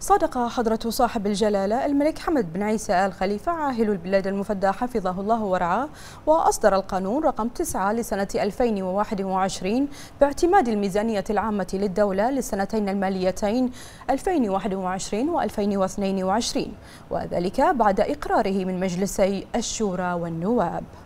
صدق حضرة صاحب الجلالة الملك حمد بن عيسى آل خليفة عاهل البلاد المفدى حفظه الله ورعاه وأصدر القانون رقم 9 لسنة 2021 باعتماد الميزانية العامة للدولة للسنتين الماليتين 2021 و 2022 وذلك بعد إقراره من مجلسي الشورى والنواب